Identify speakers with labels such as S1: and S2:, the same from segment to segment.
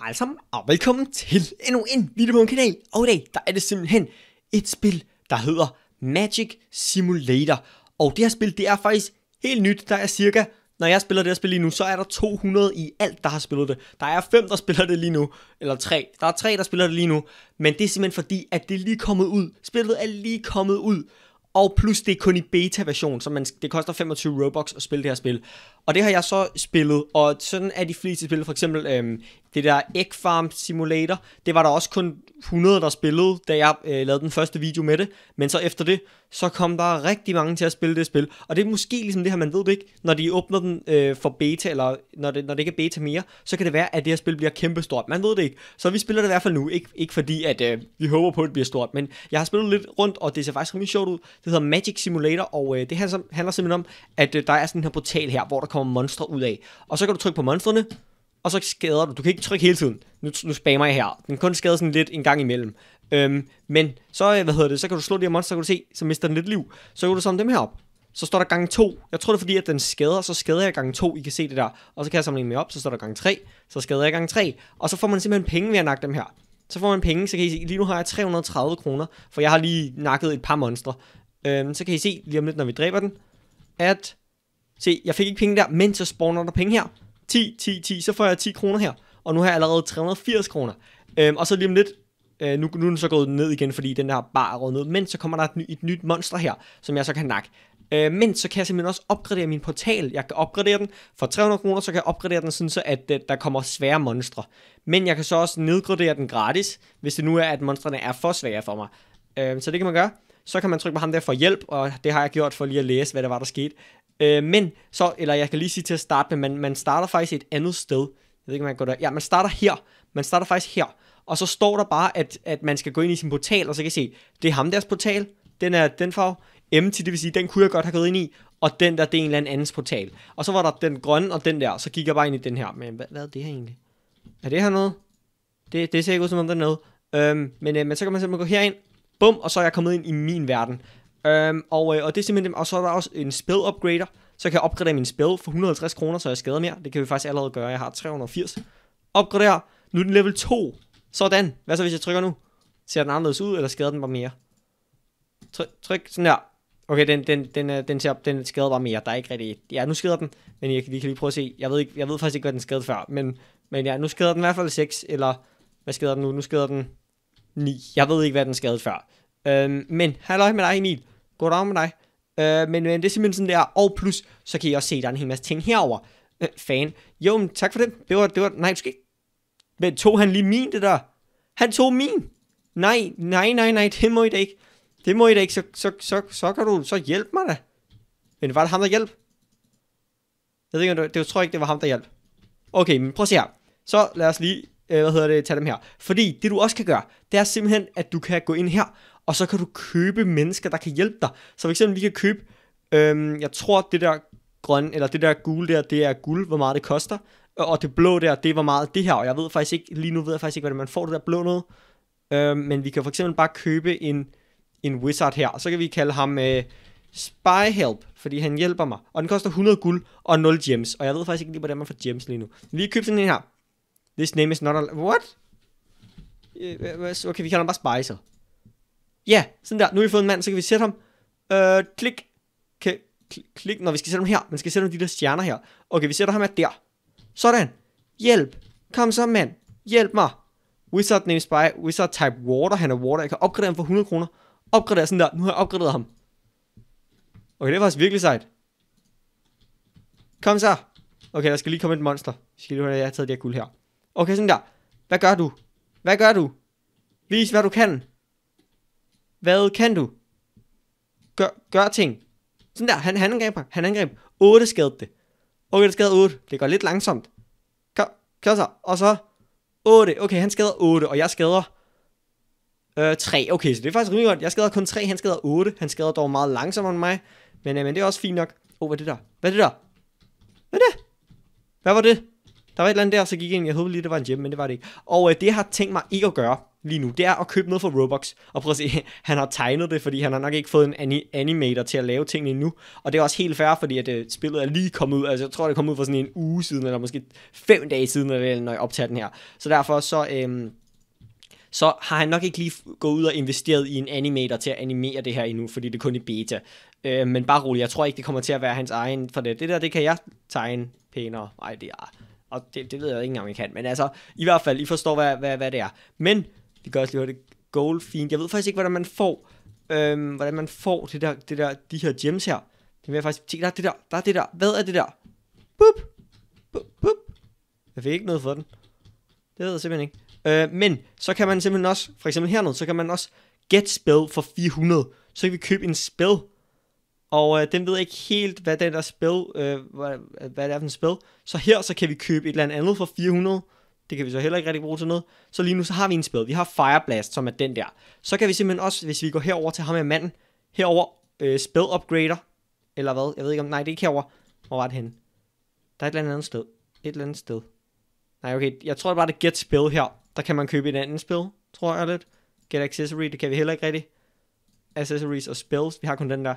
S1: Hej alle sammen, og velkommen til endnu en video på min kanal. Og i dag, der er det simpelthen et spil, der hedder Magic Simulator. Og det her spil, det er faktisk helt nyt. Der er cirka, når jeg spiller det her spil lige nu, så er der 200 i alt, der har spillet det. Der er 5, der spiller det lige nu, eller 3. Der er 3, der spiller det lige nu, men det er simpelthen fordi, at det er lige kommet ud. Spillet er lige kommet ud. Og plus det er kun i beta-version, så man, det koster 25 Robux at spille det her spil. Og det har jeg så spillet, og sådan er de fleste spil. For eksempel øhm, det der Egg Farm Simulator, det var der også kun 100, der spillede, da jeg øh, lavede den første video med det. Men så efter det, så kom der rigtig mange til at spille det spil. Og det er måske ligesom det her, man ved det ikke, når de åbner den øh, for beta, eller når det, når det ikke er beta mere, så kan det være, at det her spil bliver kæmpestort. Man ved det ikke. Så vi spiller det i hvert fald nu. Ik- ikke fordi, at øh, vi håber på, at det bliver stort, men jeg har spillet lidt rundt, og det ser faktisk rimelig sjovt ud. Det hedder Magic Simulator, og øh, det handler, handler simpelthen om, at øh, der er sådan en her portal her, hvor der kommer monstre ud af. Og så kan du trykke på monstrene, og så skader du. Du kan ikke trykke hele tiden. Nu, nu spammer jeg her. Den kun skader sådan lidt en gang imellem. Øhm, men så, øh, hvad hedder det, så kan du slå de her monster, så kan du se, så mister den lidt liv. Så kan du samle dem her op. Så står der gang 2. Jeg tror det er fordi, at den skader, så skader jeg gang 2. I kan se det der. Og så kan jeg samle en mere op, så står der gang 3. Så skader jeg gang 3. Og så får man simpelthen penge ved at nakke dem her. Så får man penge, så kan I se, lige nu har jeg 330 kroner, for jeg har lige nakket et par monstre. Øhm, så kan I se lige om lidt, når vi dræber den, at... Se, jeg fik ikke penge der, men så spawner der penge her. 10, 10, 10, så får jeg 10 kroner her, og nu har jeg allerede 380 kroner. Øhm, og så lige om lidt, øh, nu, nu er den så gået ned igen, fordi den her bar er ned, men så kommer der et, ny, et nyt monster her, som jeg så kan nakke. Øh, men så kan jeg simpelthen også opgradere min portal. Jeg kan opgradere den for 300 kroner, så kan jeg opgradere den sådan så, at øh, der kommer svære monstre. Men jeg kan så også nedgradere den gratis, hvis det nu er, at monstrene er for svære for mig. Øh, så det kan man gøre. Så kan man trykke på ham der for hjælp, og det har jeg gjort for lige at læse, hvad der var, der skete. Øh, men så, eller jeg kan lige sige til at starte med, man, man starter faktisk et andet sted. Jeg ved ikke, om man går der. Ja, man starter her. Man starter faktisk her. Og så står der bare, at, at man skal gå ind i sin portal, og så kan se, det er ham deres portal, den er den farve, M til, det vil sige, den kunne jeg godt have gået ind i, og den der, det er en eller anden andens portal. Og så var der den grønne og den der, så gik jeg bare ind i den her. Men hvad, hvad er det her egentlig? Er det her noget? Det, det ser ikke ud som om der er noget. Øhm, men, øh, men så kan man simpelthen gå herind, bum, og så er jeg kommet ind i min verden. Øhm, og, øh, og, det er simpelthen, og så er der også en spell upgrader, så kan jeg opgradere min spell for 150 kroner, så jeg skader mere. Det kan vi faktisk allerede gøre. Jeg har 380. Opgradere. Nu er den level 2. Sådan. Hvad så, hvis jeg trykker nu? Ser den anderledes ud, eller skader den bare mere? Tryk, tryk sådan der. Okay, den, den, den, øh, den, ser, den skader bare mere. Der er ikke rigtig... Ja, nu skader den. Men jeg, vi kan lige prøve at se. Jeg ved, ikke, jeg ved faktisk ikke, hvad den skadede før. Men, men ja, nu skader den i hvert fald 6. Eller hvad skader den nu? Nu skader den 9. Jeg ved ikke, hvad den skadede før. Øhm, men halløj med dig, Emil. Goddag med dig. Øh, men, men det er simpelthen sådan der, og plus, så kan I også se, at der er en hel masse ting herover. Øh, fan. Jo, men tak for det. Det var, det var, nej, du skal ikke. Men tog han lige min, det der? Han tog min. Nej, nej, nej, nej, det må I da ikke. Det må I da ikke, så, så, så, så kan du, så hjælp mig da. Men var det ham, der hjælp? Jeg ved ikke, det, det tror jeg ikke, det var ham, der hjalp. Okay, men prøv at se her. Så lad os lige, øh, hvad hedder det, tage dem her. Fordi det du også kan gøre, det er simpelthen, at du kan gå ind her, og så kan du købe mennesker, der kan hjælpe dig. Så for eksempel, vi kan købe, øhm, jeg tror, det der grøn, eller det der gule der, det er guld, hvor meget det koster, og det blå der, det er, hvor meget det her, og jeg ved faktisk ikke, lige nu ved jeg faktisk ikke, hvad det er, man får det der blå noget, øhm, men vi kan for eksempel bare købe en, en wizard her, og så kan vi kalde ham øh, Spy Help, fordi han hjælper mig, og den koster 100 guld og 0 gems, og jeg ved faktisk ikke lige, hvordan man får gems lige nu. Vi kan købe sådan en her. This name is not a... What? Øh, øh, øh, okay, vi kalder ham bare Spicer ja, sådan der, nu har vi fået en mand, så kan vi sætte ham, øh, klik, kan, klik, klik, når vi skal sætte ham her, man skal sætte ham de der stjerner her, okay, vi sætter ham her der, sådan, hjælp, kom så mand, hjælp mig, wizard name spy, wizard type water, han er water, jeg kan opgradere ham for 100 kroner, opgradere sådan der, nu har jeg opgraderet ham, okay, det var faktisk virkelig sejt, kom så, okay, der skal lige komme et monster, Vi skal lige have, jeg har taget det her guld her, okay, sådan der, hvad gør du, hvad gør du, vis hvad du kan, hvad kan du? Gør, gør ting. Sådan der, han, han angreb, han angreb. 8 skadede det. Okay, det skadede 8. Det går lidt langsomt. Kom, kom så. Og så 8. Okay, han skader 8, og jeg skader øh, 3. Okay, så det er faktisk rimelig godt. Jeg skader kun 3, han skader 8. Han skader dog meget langsommere end mig. Men, øh, men det er også fint nok. Åh, oh, hvad er det der? Hvad er det der? Hvad er det? Hvad var det? Der var et eller andet der, så gik jeg ind. Jeg håbede lige, det var en gem, men det var det ikke. Og øh, det har tænkt mig ikke at gøre lige nu, det er at købe noget for Robux. Og prøv at se, han har tegnet det, fordi han har nok ikke fået en ani- animator til at lave tingene endnu. Og det er også helt fair, fordi at, øh, spillet er lige kommet ud. Altså, jeg tror, det kom ud for sådan en uge siden, eller måske fem dage siden, eller, når jeg optager den her. Så derfor så... Øhm, så har han nok ikke lige gået ud og investeret i en animator til at animere det her endnu, fordi det er kun i beta. Øh, men bare rolig, jeg tror ikke, det kommer til at være hans egen for det. Det der, det kan jeg tegne pænere. Ej, det er... Og det, det ved jeg ikke engang, jeg kan. Men altså, i hvert fald, I forstår, hvad, hvad, hvad det er. Men det gør også lige hurtigt, Fiend. Jeg ved faktisk ikke, hvordan man får, øhm, hvordan man får det der, det der, de her gems her. Det vil jeg faktisk tænke, der er det der, der er det der, hvad er det der? Boop. Boop. Boop. Jeg fik ikke noget for den. Det ved jeg simpelthen ikke. Øh, men så kan man simpelthen også, for eksempel hernede, så kan man også get spell for 400. Så kan vi købe en spell. Og øh, den ved jeg ikke helt, hvad den der spell, øh, hvad, hvad det er for en spell. Så her, så kan vi købe et eller andet for 400. Det kan vi så heller ikke rigtig bruge til noget. Så lige nu så har vi en spæd. Vi har Fireblast, som er den der. Så kan vi simpelthen også, hvis vi går herover til ham med manden, herover øh, spell upgrader, eller hvad, jeg ved ikke om, nej, det er ikke herover. Hvor var det henne? Der er et eller andet sted. Et eller andet sted. Nej, okay, jeg tror det bare, det er Get Spell her. Der kan man købe et andet spil, tror jeg lidt. Get Accessory, det kan vi heller ikke rigtig. Accessories og spells, vi har kun den der.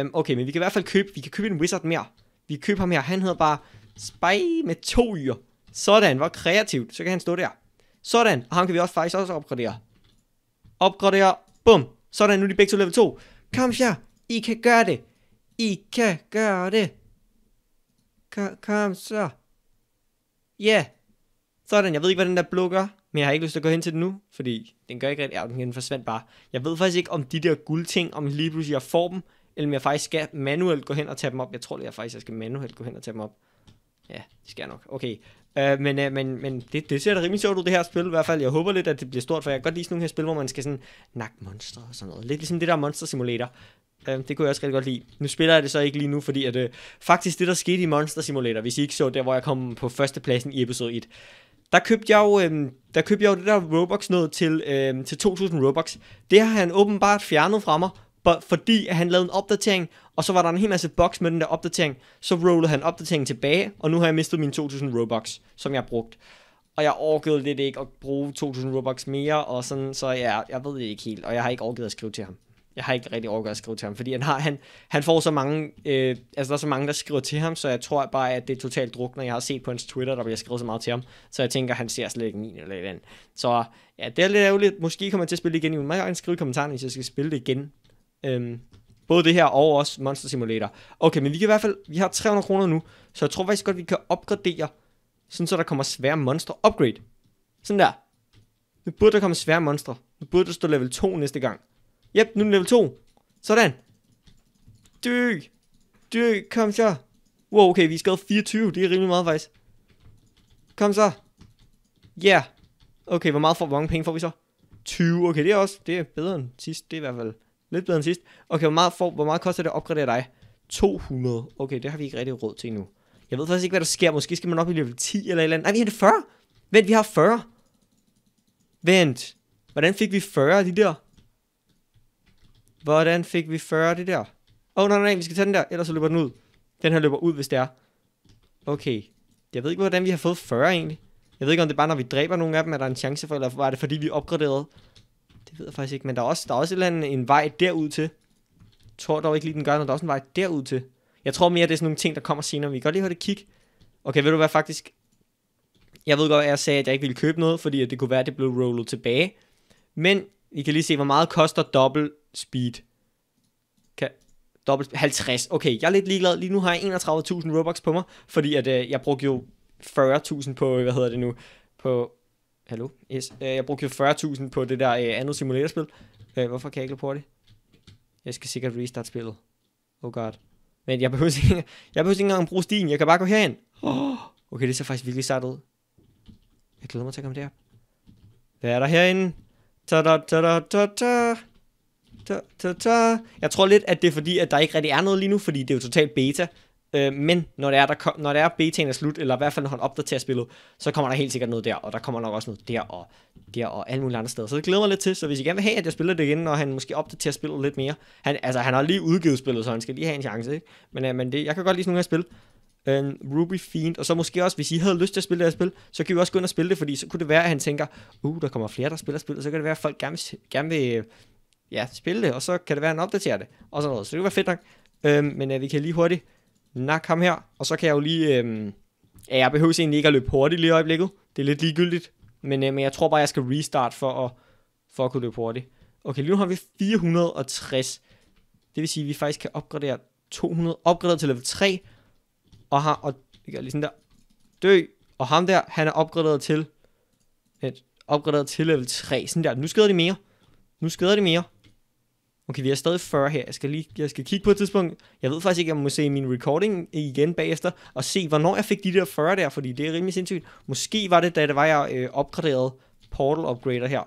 S1: Um, okay, men vi kan i hvert fald købe, vi kan købe en wizard mere. Vi køber ham her, han hedder bare Spy med to yer. Sådan, hvor kreativt. Så kan han stå der. Sådan, og ham kan vi også faktisk også opgradere. Opgradere, bum. Sådan, nu er de begge to level 2. Kom her, I kan gøre det. I kan gøre det. Kom, kom så. Ja. Yeah. Sådan, jeg ved ikke, hvad den der blå gør, men jeg har ikke lyst til at gå hen til den nu, fordi den gør ikke rigtig, ja, den forsvandt bare. Jeg ved faktisk ikke, om de der guldting, om lige pludselig jeg får dem, eller om jeg faktisk skal manuelt gå hen og tage dem op. Jeg tror, lige, jeg faktisk jeg skal manuelt gå hen og tage dem op. Ja, det skal jeg nok. Okay, Øh, men uh, men, men det, det ser da rimelig sjovt ud, det her spil i hvert fald. Jeg håber lidt, at det bliver stort, for jeg kan godt lide sådan nogle her spil, hvor man skal sådan nakke monstre og sådan noget. Lidt ligesom det der Monster Simulator. Uh, det kunne jeg også rigtig godt lide. Nu spiller jeg det så ikke lige nu, fordi at, uh, faktisk det, der skete i Monster Simulator, hvis I ikke så der, hvor jeg kom på førstepladsen i episode 1, der købte jeg jo, øhm, der købte jeg jo det der Robux noget til, øhm, til 2.000 Robux. Det har han åbenbart fjernet fra mig, for, fordi han lavede en opdatering, og så var der en hel masse box med den der opdatering, så rollede han opdateringen tilbage, og nu har jeg mistet mine 2000 Robux, som jeg har brugt. Og jeg orkede lidt ikke at bruge 2000 Robux mere, og sådan, så jeg, jeg ved det ikke helt, og jeg har ikke orket at skrive til ham. Jeg har ikke rigtig orket at skrive til ham, fordi han, har, han, han får så mange, øh, altså der er så mange, der skriver til ham, så jeg tror bare, at det er totalt når Jeg har set på hans Twitter, der bliver skrevet så meget til ham, så jeg tænker, han ser slet ikke min eller et andet. Så ja, det er lidt ærgerligt. Måske kommer jeg til at spille det igen, men jeg kan skrive i kommentarerne, hvis jeg skal spille det igen. Øhm, både det her og også Monster Simulator. Okay, men vi kan i hvert fald, vi har 300 kroner nu, så jeg tror faktisk godt, vi kan opgradere, sådan så der kommer svære monstre. Upgrade. Sådan der. Nu burde der komme svære monstre. Nu burde der stå level 2 næste gang. Jep, nu er level 2. Sådan. Dø. Dø, kom så. Wow, okay, vi er 24. Det er rimelig meget, faktisk. Kom så. Ja. Yeah. Okay, hvor meget for, hvor mange penge får vi så? 20. Okay, det er også det er bedre end sidst. Det er i hvert fald Lidt bedre end sidst. Okay, hvor meget, for, hvor meget koster det at opgradere dig? 200. Okay, det har vi ikke rigtig råd til endnu. Jeg ved faktisk ikke, hvad der sker. Måske skal man op i level 10 eller et eller andet. Nej, vi har 40. Vent, vi har 40. Vent. Hvordan fik vi 40 af de der? Hvordan fik vi 40 af de der? Åh, oh, nej, nej, vi skal tage den der, ellers så løber den ud. Den her løber ud, hvis det er. Okay. Jeg ved ikke, hvordan vi har fået 40 egentlig. Jeg ved ikke, om det er bare, når vi dræber nogle af dem, er der en chance for, eller var det fordi, vi opgraderede det ved jeg faktisk ikke, men der er også, der er også et eller andet, en vej derud til. Jeg tror dog ikke lige, den gør, når der er også en vej derud til. Jeg tror mere, det er sådan nogle ting, der kommer senere. Vi kan godt lige høre det kig. Okay, ved du hvad faktisk? Jeg ved godt, at jeg sagde, at jeg ikke ville købe noget, fordi det kunne være, at det blev rollet tilbage. Men I kan lige se, hvor meget koster dobbelt speed. Kan, dobbelt, 50. Okay, jeg er lidt ligeglad. Lige nu har jeg 31.000 Robux på mig, fordi at, øh, jeg brugte jo 40.000 på, øh, hvad hedder det nu, på Hallo? Yes. Øh, jeg brugte 40.000 på det der øh, andet simulatorspil. Øh, hvorfor kan jeg ikke på det? Jeg skal sikkert restart spillet. Oh god. Men jeg behøver ikke, jeg behøver ikke engang bruge stien. Jeg kan bare gå herhen. okay, det ser faktisk virkelig sejt ud. Jeg glæder mig til at komme derop. Hvad er der herinde? Ta -da, ta -da, ta -da. Ta -ta -ta. Jeg tror lidt, at det er fordi, at der ikke rigtig er noget lige nu, fordi det er jo totalt beta. Øh, men når det er, der, når det er betaen er slut, eller i hvert fald når han opdaterer spillet, så kommer der helt sikkert noget der, og der kommer nok også noget der og der og alle mulige andre steder. Så det glæder mig lidt til, så hvis I gerne vil have, at jeg spiller det igen, og han måske opdaterer spillet lidt mere. Han, altså, han har lige udgivet spillet, så han skal lige have en chance, ikke? Men, øh, men det, jeg kan godt lide sådan nogle her spil. Øh, Ruby Fiend, og så måske også, hvis I havde lyst til at spille det her spil, så kan vi også gå ind og spille det, fordi så kunne det være, at han tænker, uh, der kommer flere, der spiller spillet, så kan det være, at folk gerne, gerne vil ja, spille det, og så kan det være, at han opdaterer det, og sådan noget. Så det kunne være fedt nok. Øh, men øh, vi kan lige hurtigt nak ham her, og så kan jeg jo lige, øh, ja, jeg behøver egentlig ikke at løbe hurtigt lige i øjeblikket, det er lidt ligegyldigt, men, øh, men jeg tror bare, jeg skal restart for at, for at kunne løbe hurtigt. Okay, lige nu har vi 460, det vil sige, at vi faktisk kan opgradere 200, opgraderet til level 3, og har, og vi gør lige sådan der, dø, og ham der, han er opgraderet til, et, opgraderet til level 3, sådan der, nu skader det mere, nu skader det mere, Okay, vi er stadig 40 her. Jeg skal, lige, jeg skal kigge på et tidspunkt. Jeg ved faktisk ikke, om jeg må se min recording igen bagefter, og se, hvornår jeg fik de der 40 der, fordi det er rimelig sindssygt. Måske var det, da det var, jeg øh, opgraderede Portal Upgrader her.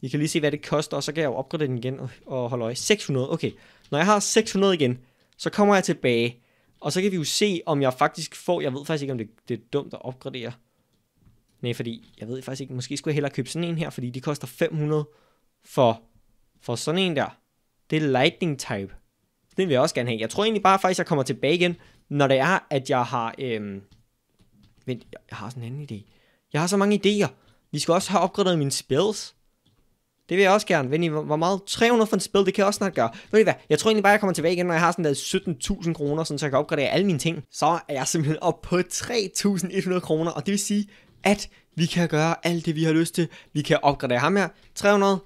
S1: Vi kan lige se, hvad det koster, og så kan jeg jo opgradere den igen og, og holde øje. 600, okay. Når jeg har 600 igen, så kommer jeg tilbage, og så kan vi jo se, om jeg faktisk får... Jeg ved faktisk ikke, om det, det er dumt at opgradere. Nej, fordi jeg ved faktisk ikke. Måske skulle jeg hellere købe sådan en her, fordi de koster 500 for, for sådan en der det er lightning type. Den vil jeg også gerne have. Jeg tror egentlig bare faktisk, jeg kommer tilbage igen, når det er, at jeg har... Øhm... Vent, jeg har sådan en anden idé. Jeg har så mange idéer. Vi skal også have opgraderet mine spells. Det vil jeg også gerne. Vent, hvor meget? 300 for en spil, det kan jeg også snart gøre. Ved I hvad? Jeg tror egentlig bare, jeg kommer tilbage igen, når jeg har sådan der 17.000 kroner, så jeg kan opgradere alle mine ting. Så er jeg simpelthen op på 3.100 kroner, og det vil sige, at vi kan gøre alt det, vi har lyst til. Vi kan opgradere ham her. 300,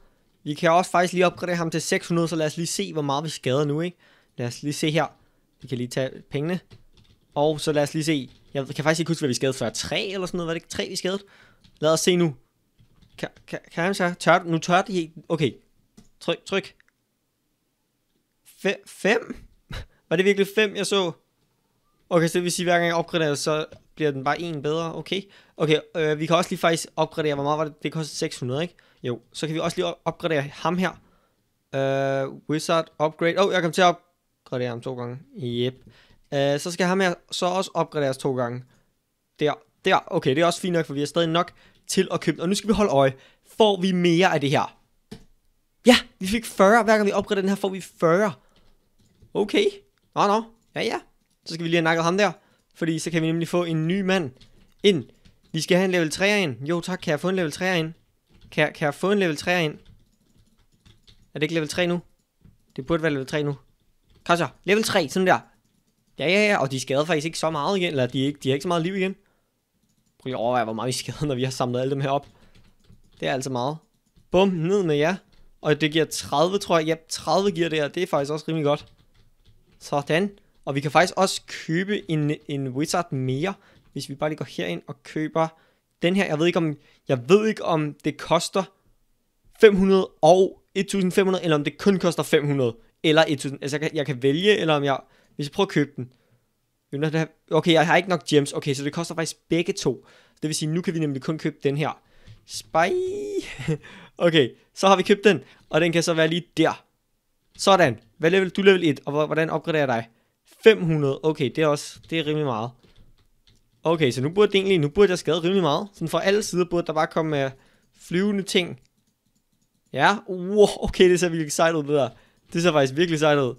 S1: vi kan også faktisk lige opgradere ham til 600, så lad os lige se, hvor meget vi skader nu, ikke? Lad os lige se her. Vi kan lige tage pengene. Og så lad os lige se. Jeg kan faktisk ikke huske, hvad vi skadede før. 3 eller sådan noget. Var det ikke 3, vi skadede? Lad os se nu. Kan, kan, kan han så? Tør, nu tør de helt. Okay. Tryk, tryk. 5? Var det virkelig 5, jeg så? Okay, så det vil sige, at hver gang jeg opgraderer, så bliver den bare en bedre. Okay. Okay, øh, vi kan også lige faktisk opgradere, hvor meget var det? Det kostede 600, ikke? Jo, så kan vi også lige opgradere ham her. Øh, wizard, upgrade. Åh, oh, jeg kom til at opgradere ham to gange. Yep. Øh, så skal ham her så også opgraderes to gange. Der, der. Okay, det er også fint nok, for vi har stadig nok til at købe. Og nu skal vi holde øje. Får vi mere af det her? Ja, vi fik 40. Hver gang vi opgraderer den her, får vi 40. Okay. Nå, nå. Ja, ja. Så skal vi lige have nakket ham der. Fordi så kan vi nemlig få en ny mand ind vi skal have en level 3'er ind. Jo tak, kan jeg få en level 3'er ind? Kan jeg, kan jeg få en level 3'er ind? Er det ikke level 3 nu? Det burde være level 3 nu. Kom så, level 3, sådan der. Ja, ja, ja, og de skader faktisk ikke så meget igen, eller de, ikke, de har ikke så meget liv igen. Prøv lige at overveje, hvor meget vi skader, når vi har samlet alle dem her op. Det er altså meget. Bum, ned med jer. Og det giver 30, tror jeg. Ja, 30 giver det her. Det er faktisk også rimelig godt. Sådan. Og vi kan faktisk også købe en, en wizard mere hvis vi bare lige går herind og køber den her. Jeg ved ikke om, jeg ved ikke, om det koster 500 og 1500, eller om det kun koster 500, eller 1000. Altså, jeg kan, jeg kan vælge, eller om jeg, hvis jeg prøver at købe den. Okay, jeg har ikke nok gems. Okay, så det koster faktisk begge to. Det vil sige, nu kan vi nemlig kun købe den her. Spy. Okay, så har vi købt den, og den kan så være lige der. Sådan. Hvad level? Du level 1, og hvordan opgraderer jeg dig? 500. Okay, det er også det er rimelig meget. Okay, så nu burde det egentlig, nu burde jeg skade rimelig meget. Sådan fra alle sider burde der bare komme uh, flyvende ting. Ja, wow, okay, det ser virkelig sejt ud, det der. Det ser faktisk virkelig sejt ud.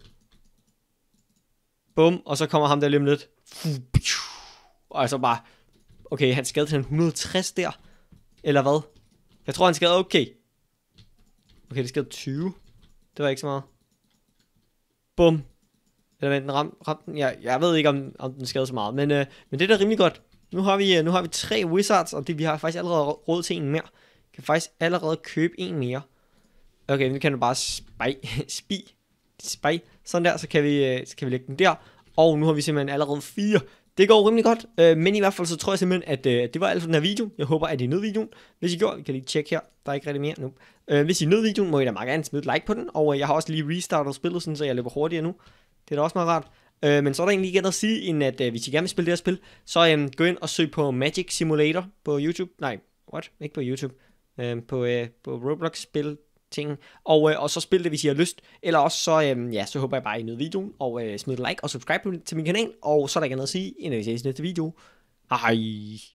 S1: Bum, og så kommer ham der lige om lidt. Og så altså bare, okay, han skadede til 160 der. Eller hvad? Jeg tror, han skadede okay. Okay, det skadede 20. Det var ikke så meget. Bum. Eller den ram, ram, jeg, jeg ved ikke, om, om den skader så meget. Men, øh, men det er da rimelig godt. Nu har vi, øh, nu har vi tre Wizards, og det, vi har faktisk allerede råd til en mere. Vi kan faktisk allerede købe en mere. Okay, nu kan du bare spy, spi, spy, sådan der, så kan, vi, øh, så kan vi lægge den der. Og nu har vi simpelthen allerede fire. Det går rimelig godt, øh, men i hvert fald så tror jeg simpelthen, at øh, det var alt for den her video. Jeg håber, at I nød videoen. Hvis I gjorde, vi kan lige tjekke her, der er ikke rigtig mere nu. Øh, hvis I nød videoen, må I da meget gerne smide et like på den, og øh, jeg har også lige restartet spillet, sådan, så jeg løber hurtigere nu. Det er da også meget rart. Øh, men så er der egentlig igen at sige, end at øh, hvis I gerne vil spille det her spil, så øh, gå ind og søg på Magic Simulator på YouTube. Nej, what? Ikke på YouTube. Øh, på, øh, på Roblox-spil ting. Og, øh, og så spil det, hvis I har lyst. Eller også så, øh, ja, så håber jeg bare, I nyder videoen. Og øh, smid et like og subscribe til min kanal. Og så er der ikke andet at sige, end at vi ses i næste video. Hej.